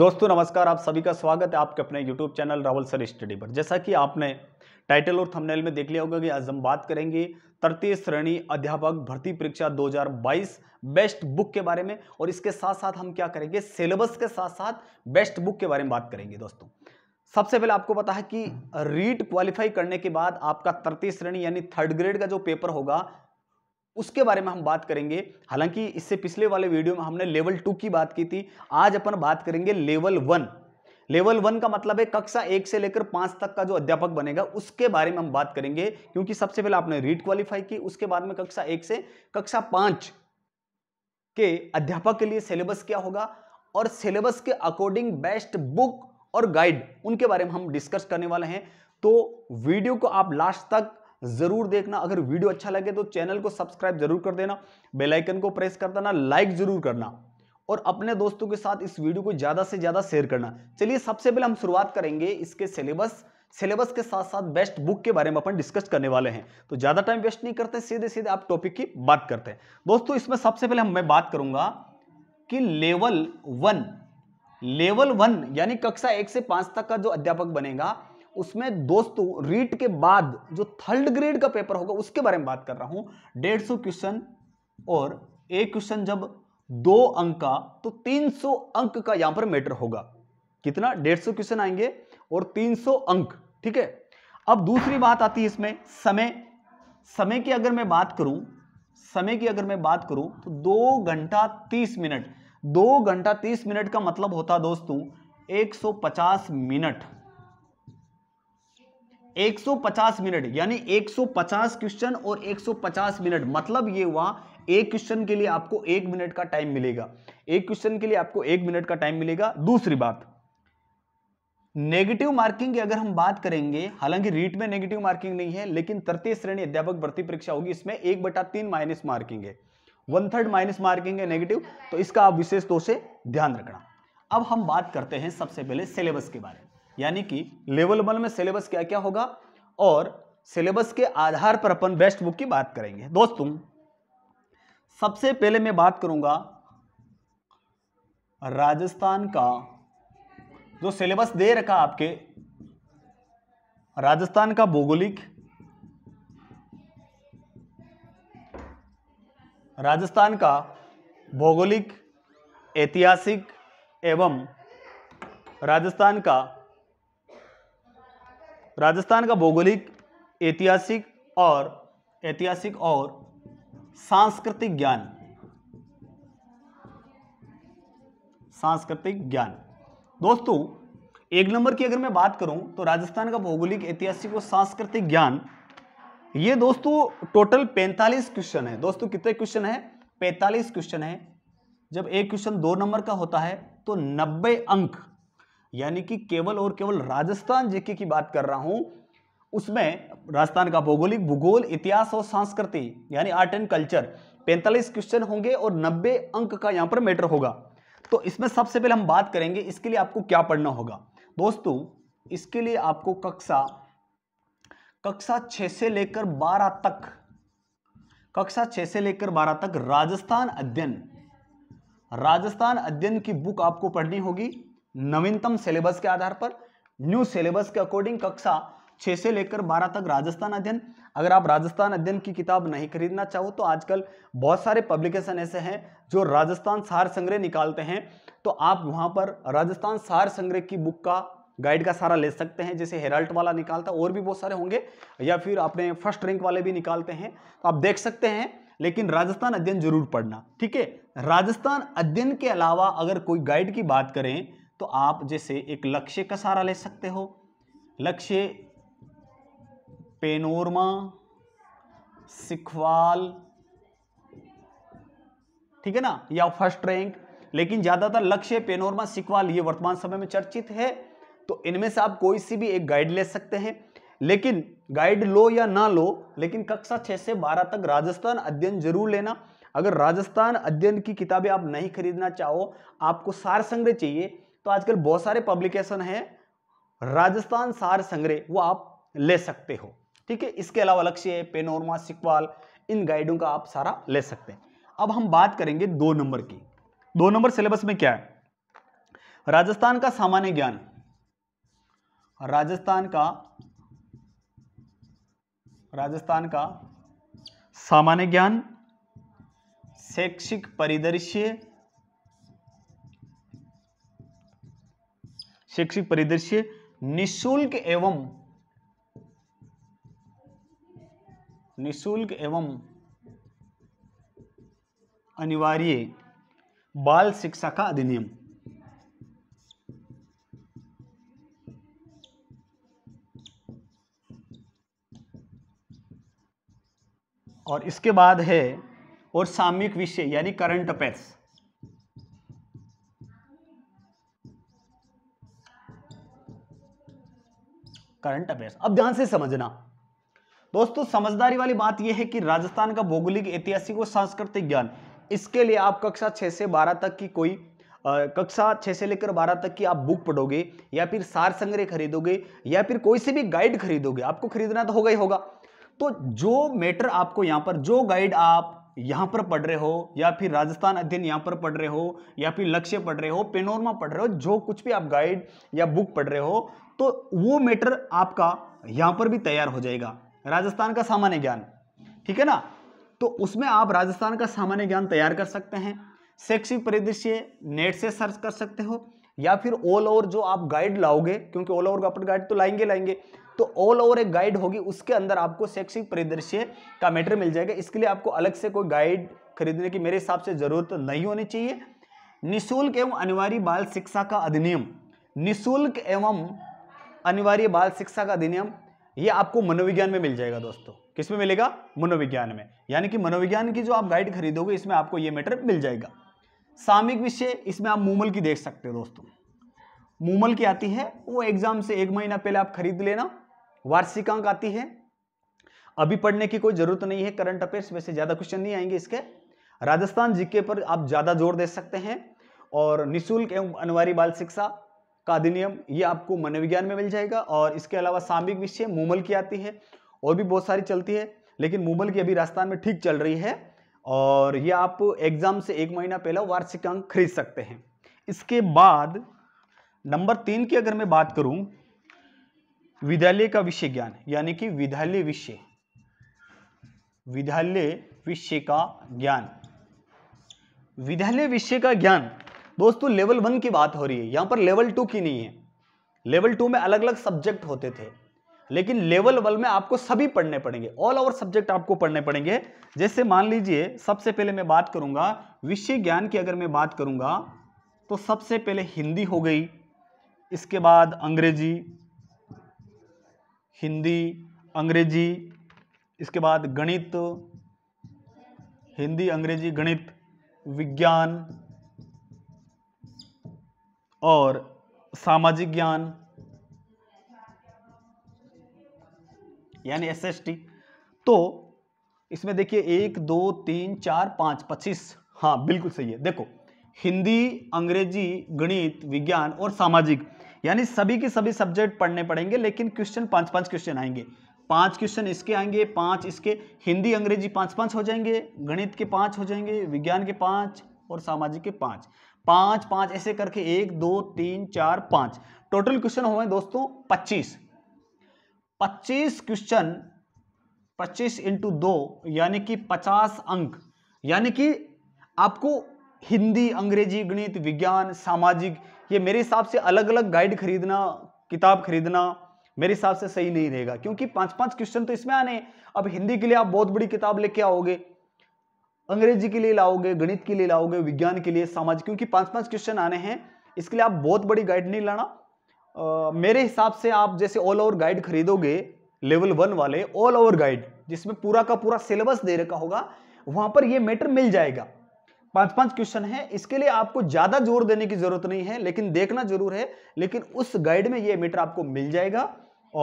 दोस्तों नमस्कार आप सभी का स्वागत है आपके अपने YouTube channel Rawal sir study पर जैसा कि आपने टाइटल और थंबनेल में देख लिया होगा कि आज हम बात करेंगे तृतीय श्रेणी अध्यापक भर्ती परीक्षा 2022 बेस्ट बुक के बारे में और इसके साथ साथ हम क्या करेंगे सिलेबस के साथ साथ बेस्ट बुक के बारे में बात करेंगे दोस्तों सबसे पहले आपको पता है कि रीट क्वालिफाई करने के बाद आपका तृतीय श्रेणी यानी थर्ड ग्रेड का जो पेपर होगा उसके बारे में हम बात करेंगे हालांकि इससे पिछले वाले वीडियो में हमने लेवल टू की बात की थी आज अपन बात करेंगे लेवल वन लेवल वन का मतलब है कक्षा एक से लेकर पांच तक का जो अध्यापक बनेगा उसके बारे में हम बात करेंगे क्योंकि सबसे पहले आपने रीट क्वालिफाई की उसके बाद में कक्षा एक से कक्षा पांच के अध्यापक के लिए सिलेबस क्या होगा और सिलेबस के अकॉर्डिंग बेस्ट बुक और गाइड उनके बारे में हम डिस्कस करने वाले हैं तो वीडियो को आप लास्ट तक जरूर देखना अगर वीडियो अच्छा लगे तो चैनल को सब्सक्राइब जरूर कर देना बेलाइकन को प्रेस कर देना लाइक जरूर करना और अपने दोस्तों के साथ इस वीडियो को ज़्यादा से ज़्यादा शेयर करना चलिए सबसे पहले हम शुरुआत करेंगे इसके सिलेबस सिलेबस के साथ साथ बेस्ट बुक के बारे में अपन डिस्कस करने वाले हैं तो ज़्यादा टाइम वेस्ट नहीं करते सीधे सीधे आप टॉपिक की बात करते हैं दोस्तों इसमें सबसे पहले मैं बात करूंगा कि लेवल वन लेवल वन यानी कक्षा एक से पांच तक का जो अध्यापक बनेगा उसमें दोस्तों रीट के बाद जो थर्ड ग्रेड का पेपर होगा उसके बारे में बात कर रहा हूं डेढ़ सौ क्वेश्चन और एक क्वेश्चन जब दो अंक का तो तीन सौ अंक का यहां पर मैटर होगा कितना डेढ़ सौ क्वेश्चन आएंगे और तीन सौ अंक ठीक है अब दूसरी बात आती है इसमें समय समय की अगर मैं बात करूं समय की अगर मैं बात करूं तो दो घंटा तीस मिनट दो घंटा तीस मिनट का मतलब होता दोस्तों पचास मिनट 150 मिनट यानी 150 क्वेश्चन और 150 मिनट मतलब ये हुआ एक क्वेश्चन के लिए आपको एक मिनट का टाइम मिलेगा एक क्वेश्चन के लिए आपको एक मिनट का टाइम मिलेगा दूसरी बात नेगेटिव मार्किंग की अगर हम बात करेंगे हालांकि रीट में नेगेटिव मार्किंग नहीं है लेकिन तृतीय श्रेणी अध्यापक भर्ती परीक्षा होगी इसमें एक बटा तीन माइनस मार्किंग है वन थर्ड माइनस मार्किंग है नेगेटिव तो इसका आप विशेष तौर से ध्यान रखना अब हम बात करते हैं सबसे पहले सिलेबस के बारे में यानी कि लेवल वन में सिलेबस क्या क्या होगा और सिलेबस के आधार पर अपन बेस्ट बुक की बात करेंगे दोस्तों सबसे पहले मैं बात करूंगा राजस्थान का जो सिलेबस दे रखा आपके राजस्थान का भौगोलिक राजस्थान का भौगोलिक ऐतिहासिक एवं राजस्थान का राजस्थान का भौगोलिक ऐतिहासिक और ऐतिहासिक और सांस्कृतिक ज्ञान सांस्कृतिक ज्ञान दोस्तों एक नंबर की अगर मैं बात करूं तो राजस्थान का भौगोलिक ऐतिहासिक और सांस्कृतिक ज्ञान ये दोस्तों टोटल 45 क्वेश्चन है दोस्तों कितने क्वेश्चन है 45 क्वेश्चन है जब एक क्वेश्चन दो नंबर का होता है तो 90 अंक यानी कि केवल और केवल राजस्थान जेके की बात कर रहा हूं उसमें राजस्थान का भौगोलिक भूगोल इतिहास और संस्कृति यानी आर्ट एंड कल्चर पैंतालीस क्वेश्चन होंगे और नब्बे अंक का यहाँ पर मैटर होगा तो इसमें सबसे पहले हम बात करेंगे इसके लिए आपको क्या पढ़ना होगा दोस्तों इसके लिए आपको कक्षा कक्षा छह से लेकर बारह तक कक्षा छह से लेकर बारह तक राजस्थान अध्ययन राजस्थान अध्ययन की बुक आपको पढ़नी होगी नवीनतम सिलेबस के आधार पर न्यू सिलेबस के अकॉर्डिंग कक्षा छः से लेकर बारह तक राजस्थान अध्ययन अगर आप राजस्थान अध्ययन की किताब नहीं खरीदना चाहो तो आजकल बहुत सारे पब्लिकेशन ऐसे हैं जो राजस्थान सार संग्रह निकालते हैं तो आप वहाँ पर राजस्थान सार संग्रह की बुक का गाइड का सारा ले सकते हैं जैसे हेराल्ट वाला निकालता और भी बहुत सारे होंगे या फिर अपने फर्स्ट रैंक वाले भी निकालते हैं तो आप देख सकते हैं लेकिन राजस्थान अध्ययन जरूर पढ़ना ठीक है राजस्थान अध्ययन के अलावा अगर कोई गाइड की बात करें तो आप जैसे एक लक्ष्य का सहारा ले सकते हो लक्ष्य पेनोरमा सिखवाल ठीक है ना या फर्स्ट रैंक लेकिन ज्यादातर लक्ष्य पेनोरमा सिखवाल ये वर्तमान समय में चर्चित है तो इनमें से आप कोई सी भी एक गाइड ले सकते हैं लेकिन गाइड लो या ना लो लेकिन कक्षा छह से बारह तक राजस्थान अध्ययन जरूर लेना अगर राजस्थान अध्ययन की किताबें आप नहीं खरीदना चाहो आपको सार संग्रह चाहिए तो आजकल बहुत सारे पब्लिकेशन हैं राजस्थान सार संग्रह वो आप ले सकते हो ठीक है इसके अलावा लक्ष्य पेनोरमा सिकवाल इन गाइडों का आप सारा ले सकते हैं अब हम बात करेंगे दो नंबर की दो नंबर सिलेबस में क्या है राजस्थान का सामान्य ज्ञान राजस्थान का राजस्थान का सामान्य ज्ञान शैक्षिक परिदृश्य शैक्षिक परिदृश्य निशुल्क एवं निशुल्क एवं अनिवार्य बाल शिक्षा का अधिनियम और इसके बाद है और सामयिक विषय यानी करंट अफेयर्स करंट अफेयर्स अब ध्यान से समझना दोस्तों समझदारी वाली बात यह है कि राजस्थान का भौगोलिक ऐतिहासिक और सांस्कृतिक ज्ञान इसके लिए आप कक्षा छः से बारह तक की कोई आ, कक्षा छः से लेकर बारह तक की आप बुक पढ़ोगे या फिर सार संग्रह खरीदोगे या फिर कोई से भी गाइड खरीदोगे आपको खरीदना तो होगा ही होगा तो जो मैटर आपको यहाँ पर जो गाइड आप यहाँ पर पढ़ रहे हो या फिर राजस्थान अध्ययन यहाँ पर पढ़ रहे हो या फिर लक्ष्य पढ़ रहे हो पेनोरमा पढ़ रहे हो जो कुछ भी आप गाइड या बुक पढ़ रहे हो तो वो मैटर आपका यहाँ पर भी तैयार हो जाएगा राजस्थान का सामान्य ज्ञान ठीक है ना तो उसमें आप राजस्थान का सामान्य ज्ञान तैयार कर सकते हैं शैक्षिक परिदृश्य नेट से सर्च कर सकते हो या फिर ऑल ओवर जो आप गाइड लाओगे क्योंकि ऑल ओवर अपन गाइड तो लाएंगे लाएंगे तो ऑल ओवर एक गाइड होगी उसके अंदर आपको शैक्षिक परिदृश्य का मैटर मिल जाएगा इसके लिए आपको अलग से कोई गाइड खरीदने की मेरे हिसाब से जरूरत नहीं होनी चाहिए निःशुल्क एवं अनिवार्य बाल शिक्षा का अधिनियम निःशुल्क एवं अनिवार्य बाल शिक्षा का अधिनियम ये आपको मनोविज्ञान में मिल जाएगा दोस्तों किस में मिलेगा मनोविज्ञान में यानी कि मनोविज्ञान की जो आप गाइड खरीदोगे इसमें आपको ये मैटर मिल जाएगा सामयिक विषय इसमें आप मूमल की देख सकते हो दोस्तों मूमल की आती है वो एग्जाम से एक महीना पहले आप खरीद लेना वार्षिकांक आती है अभी पढ़ने की कोई जरूरत नहीं है करंट अफेयर्स वैसे ज्यादा क्वेश्चन नहीं आएंगे इसके राजस्थान जीके पर आप ज्यादा जोर दे सकते हैं और निःशुल्क एवं अनिवार्य बाल शिक्षा का अधिनियम ये आपको मनोविज्ञान में मिल जाएगा और इसके अलावा सामयिक विषय मूमल की आती है और भी बहुत सारी चलती है लेकिन मूमल की अभी राजस्थान में ठीक चल रही है और ये आप एग्जाम से एक महीना पहला वार्षिक अंक खरीद सकते हैं इसके बाद नंबर तीन की अगर मैं बात करूं विद्यालय का विषय ज्ञान यानी कि विद्यालय विषय विद्यालय विषय का ज्ञान विद्यालय विषय का ज्ञान दोस्तों लेवल वन की बात हो रही है यहाँ पर लेवल टू की नहीं है लेवल टू में अलग अलग सब्जेक्ट होते थे लेकिन लेवल वन में आपको सभी पढ़ने पड़ेंगे ऑल ओवर सब्जेक्ट आपको पढ़ने पड़ेंगे जैसे मान लीजिए सबसे पहले मैं बात करूंगा विषय ज्ञान की अगर मैं बात करूंगा तो सबसे पहले हिंदी हो गई इसके बाद अंग्रेजी हिंदी अंग्रेजी इसके बाद गणित हिंदी अंग्रेजी गणित विज्ञान और सामाजिक ज्ञान यानी एसएसटी तो इसमें देखिए एक दो तीन चार पाँच पच्चीस हाँ बिल्कुल सही है देखो हिंदी अंग्रेजी गणित विज्ञान और सामाजिक यानी सभी के सभी सब्जेक्ट पढ़ने पड़ेंगे लेकिन क्वेश्चन पांच पांच क्वेश्चन आएंगे पांच क्वेश्चन इसके आएंगे पांच इसके हिंदी अंग्रेजी पांच पांच हो जाएंगे गणित के पांच हो जाएंगे विज्ञान के पांच और सामाजिक के पांच पांच पांच ऐसे करके एक दो तीन चार पांच टोटल क्वेश्चन हो गए दोस्तों पच्चीस पच्चीस क्वेश्चन पच्चीस इंटू दो यानी कि पचास अंक यानी कि आपको हिंदी अंग्रेजी गणित विज्ञान सामाजिक ये मेरे हिसाब से अलग अलग गाइड खरीदना किताब खरीदना मेरे हिसाब से सही नहीं रहेगा क्योंकि पांच पांच क्वेश्चन तो इसमें आने अब हिंदी के लिए आप बहुत बड़ी किताब लेके आओगे अंग्रेजी के लिए लाओगे गणित के लिए लाओगे विज्ञान के लिए समाज क्योंकि पांच पांच क्वेश्चन आने हैं इसके लिए आप बहुत बड़ी गाइड नहीं लाना मेरे हिसाब से आप जैसे ऑल ओवर गाइड खरीदोगे लेवल वन वाले ऑल ओवर गाइड जिसमें पूरा का पूरा सिलेबस दे रखा होगा वहां पर यह मैटर मिल जाएगा पांच पांच क्वेश्चन है इसके लिए आपको ज्यादा जोर देने की जरूरत नहीं है लेकिन देखना जरूर है लेकिन उस गाइड में ये मीटर आपको मिल जाएगा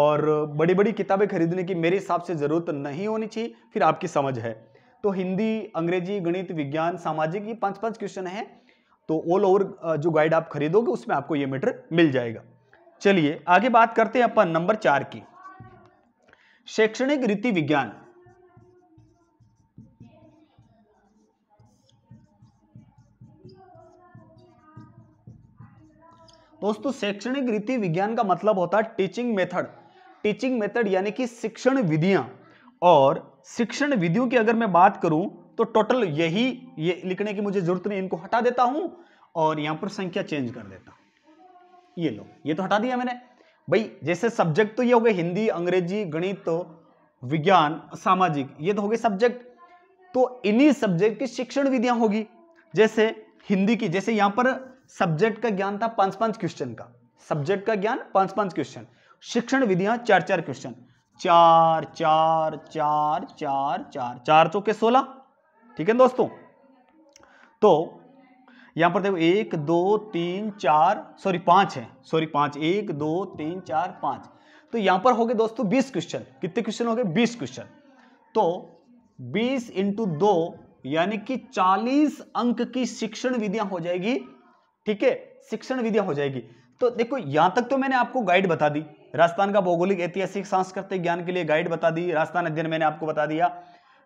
और बड़ी बड़ी किताबें खरीदने की मेरे हिसाब से जरूरत नहीं होनी चाहिए फिर आपकी समझ है तो हिंदी अंग्रेजी गणित विज्ञान सामाजिक ये पांच पांच क्वेश्चन हैं तो ऑल ओवर जो गाइड आप खरीदोगे उसमें आपको ये मीटर मिल जाएगा चलिए आगे बात करते हैं अपन नंबर चार की शैक्षणिक रीति विज्ञान दोस्तों शैक्षणिक रीति विज्ञान का मतलब होता है टीचिंग मेथड टीचिंग मेथड यानी कि शिक्षण विधियां और शिक्षण विधियों की अगर मैं बात करूं तो टोटल यही ये लिखने की मुझे जरूरत नहीं इनको हटा देता हूं और यहां पर संख्या चेंज कर देता हूं ये लो ये तो हटा दिया मैंने भाई जैसे सब्जेक्ट तो ये हो गए हिंदी अंग्रेजी गणित तो, विज्ञान सामाजिक ये तो हो गए सब्जेक्ट तो इन्हीं सब्जेक्ट की शिक्षण विधियां होगी जैसे हिंदी की जैसे यहां पर सब्जेक्ट का ज्ञान था पांच पांच क्वेश्चन का सब्जेक्ट का ज्ञान पांच पांच क्वेश्चन शिक्षण विधियां चार चार क्वेश्चन चार चार चार चार चार चार चौके सोलह ठीक है दोस्तों तो यहां पर देखो एक दो तीन चार सॉरी पांच है सॉरी पांच एक दो तीन चार पांच तो यहां पर हो गए दोस्तों बीस क्वेश्चन कितने क्वेश्चन हो गए बीस क्वेश्चन तो बीस इंटू दो यानी कि चालीस अंक की शिक्षण विधियां हो जाएगी ठीक है शिक्षण विधियां हो जाएगी तो देखो यहां तक तो मैंने आपको गाइड बता दी राजस्थान का भौगोलिक ऐतिहासिक सांस्कृतिक ज्ञान के लिए गाइड बता दी राजस्थान अध्ययन मैंने आपको बता दिया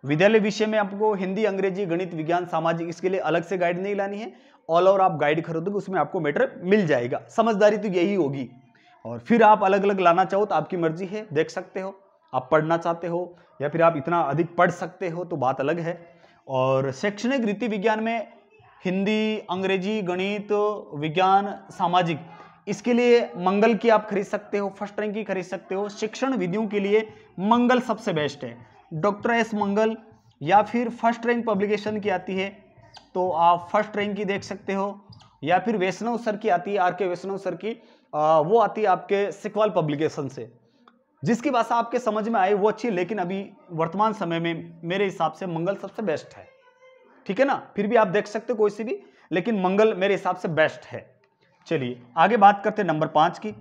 विद्यालय विषय में आपको हिंदी अंग्रेजी गणित विज्ञान सामाजिक इसके लिए अलग से गाइड नहीं लानी है ऑल ओवर आप गाइड खरीदोगे उसमें आपको मैटर मिल जाएगा समझदारी तो यही होगी और फिर आप अलग अलग लाना चाहो तो आपकी मर्जी है देख सकते हो आप पढ़ना चाहते हो या फिर आप इतना अधिक पढ़ सकते हो तो बात अलग है और शैक्षणिक रीति विज्ञान में हिंदी अंग्रेजी गणित विज्ञान सामाजिक इसके लिए मंगल की आप खरीद सकते हो फर्स्ट रैंक की खरीद सकते हो शिक्षण विधियों के लिए मंगल सबसे बेस्ट है डॉक्टर एस मंगल या फिर फर्स्ट रैंक पब्लिकेशन की आती है तो आप फर्स्ट रैंक की देख सकते हो या फिर वैष्णव सर की आती है आर के वैष्णव सर की आ, वो आती है आपके सिकवाल पब्लिकेशन से जिसकी भाषा आपके समझ में आई वो अच्छी लेकिन अभी वर्तमान समय में मेरे हिसाब से मंगल सबसे बेस्ट है ठीक है ना फिर भी आप देख सकते हो कोई सी भी लेकिन मंगल मेरे हिसाब से बेस्ट है चलिए आगे बात करते नंबर पांच की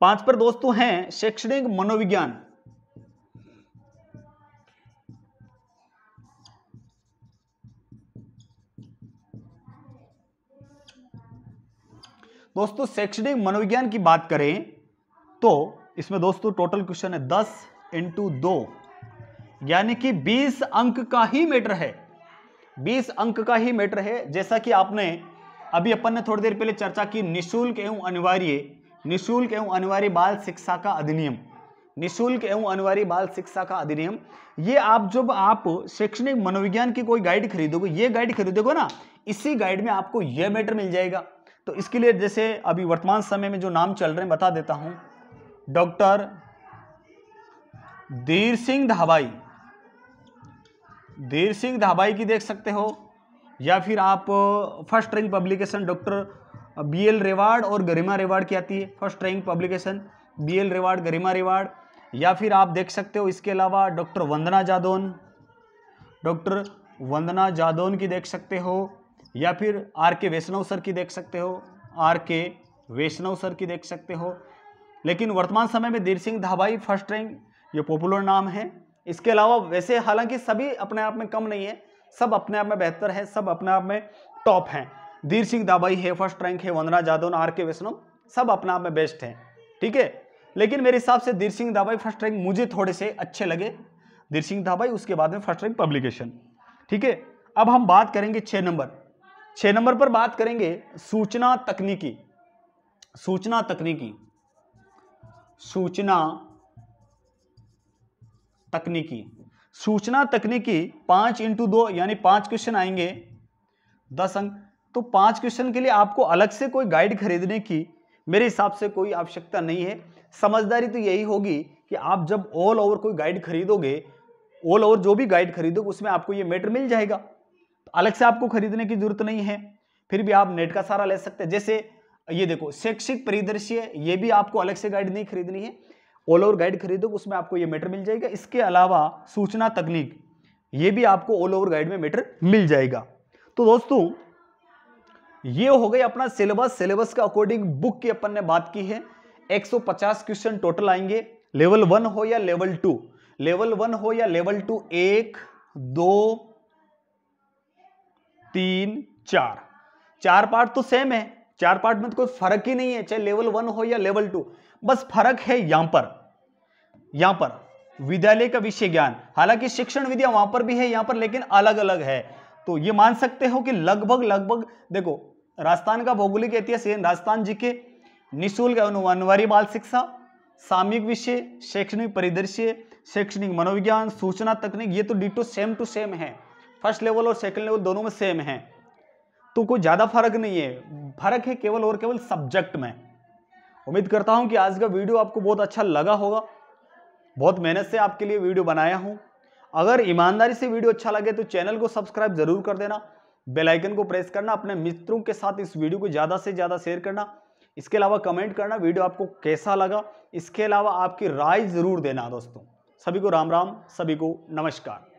पांच पर दोस्तों हैं शैक्षणिक मनोविज्ञान दोस्तों शैक्षणिक मनोविज्ञान की बात करें तो इसमें दोस्तों टोटल क्वेश्चन है दस इंटू दो यानी कि बीस अंक का ही मैटर है बीस अंक का ही मैटर है जैसा कि आपने अभी अपन ने थोड़ी देर पहले चर्चा की निःशुल्क एवं अनिवार्य निःशुल्क एवं अनिवार्य बाल शिक्षा का अधिनियम निःशुल्क एवं अनिवार्य बाल शिक्षा का अधिनियम ये आप जब आप शैक्षणिक मनोविज्ञान की कोई गाइड खरीदोगे ये गाइड खरीदोगे ना इसी गाइड में आपको यह मैटर मिल जाएगा तो इसके लिए जैसे अभी वर्तमान समय में जो नाम चल रहे हैं बता देता हूं डॉक्टर धीर सिंह धाबाई धीर सिंह धाबाई की देख सकते हो या फिर आप first rank publication doctor B L Rewad और गरिमा रेवाड़ की आती है first rank publication B L Rewad Garima Rewad या फिर आप देख सकते हो इसके अलावा डॉक्टर वंदना जादौन डॉक्टर वंदना जादौन की देख सकते हो या फिर आर के वैष्णव सर की देख सकते हो आर के वैष्णव सर की देख सकते हो लेकिन वर्तमान समय में देर सिंह धाबाई फर्स्ट रैंक ये पॉपुलर नाम है इसके अलावा वैसे हालांकि सभी अपने आप में कम नहीं है सब अपने आप में बेहतर है सब अपने आप में टॉप हैं धीर सिंह दाबाई है फर्स्ट रैंक है वंदना जादौन आर के वैष्णव सब अपने आप में बेस्ट हैं ठीक है लेकिन मेरे हिसाब से धीर सिंह दाबाई फर्स्ट रैंक मुझे थोड़े से अच्छे लगे धीर सिंह दाबाई उसके बाद में फर्स्ट रैंक पब्लिकेशन ठीक है अब हम बात करेंगे छः नंबर छः नंबर पर बात करेंगे सूचना तकनीकी सूचना तकनीकी सूचना तकनीकी सूचना तकनीकी पाँच इंटू दो यानी पाँच क्वेश्चन आएंगे दस अंक तो पाँच क्वेश्चन के लिए आपको अलग से कोई गाइड खरीदने की मेरे हिसाब से कोई आवश्यकता नहीं है समझदारी तो यही होगी कि आप जब ऑल ओवर कोई गाइड खरीदोगे ऑल ओवर जो भी गाइड खरीदोगे उसमें आपको ये मैटर मिल जाएगा तो अलग से आपको खरीदने की जरूरत नहीं है फिर भी आप नेट का सहारा ले सकते हैं जैसे ये देखो शैक्षिक परिदृश्य ये भी आपको अलग से गाइड नहीं खरीदनी है ऑल ओवर गाइड खरीदो उसमें आपको ये मीटर मिल जाएगा इसके अलावा सूचना तकनीक ये भी आपको ऑल ओवर गाइड में मीटर मिल जाएगा तो दोस्तों ये हो गई अपना सिलेबस सिलेबस के अकॉर्डिंग बुक की अपन ने बात की है 150 क्वेश्चन टोटल आएंगे लेवल वन हो या लेवल टू लेवल वन हो या लेवल टू एक दो तीन चार चार पार्ट तो सेम है चार पार्ट में तो कोई फर्क ही नहीं है चाहे लेवल वन हो या लेवल टू बस फर्क है यहां पर यहां पर विद्यालय का विषय ज्ञान हालांकि शिक्षण विद्या वहां पर भी है यहां पर लेकिन अलग अलग है तो ये मान सकते हो कि लगभग लगभग देखो राजस्थान का भौगोलिक इतिहास राजस्थान जी के निःशुल्क अनिवार्य बाल शिक्षा सामयिक विषय शैक्षणिक परिदृश्य शैक्षणिक मनोविज्ञान सूचना तकनीक ये तो ditto same to same है फर्स्ट लेवल और सेकंड लेवल दोनों में सेम है तो कोई ज़्यादा फर्क नहीं है फर्क है केवल और केवल सब्जेक्ट में उम्मीद करता हूँ कि आज का वीडियो आपको बहुत अच्छा लगा होगा बहुत मेहनत से आपके लिए वीडियो बनाया हूँ अगर ईमानदारी से वीडियो अच्छा लगे तो चैनल को सब्सक्राइब जरूर कर देना बेल आइकन को प्रेस करना अपने मित्रों के साथ इस वीडियो को ज़्यादा से ज़्यादा शेयर करना इसके अलावा कमेंट करना वीडियो आपको कैसा लगा इसके अलावा आपकी राय ज़रूर देना दोस्तों सभी को राम राम सभी को नमस्कार